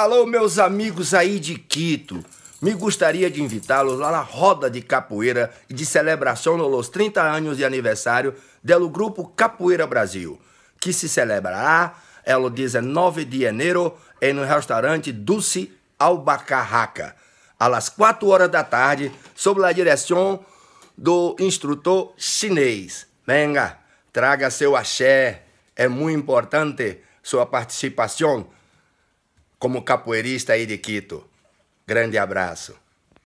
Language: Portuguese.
Alô, meus amigos aí de Quito. Me gostaria de invitá-los lá na roda de capoeira e de celebração nos 30 anos de aniversário do Grupo Capoeira Brasil, que se celebrará é no 19 de janeiro é no restaurante Dulce Albacarraca, às 4 horas da tarde, sob a direção do instrutor chinês. Venga, traga seu axé, é muito importante sua participação como capoeirista aí de Quito. Grande abraço.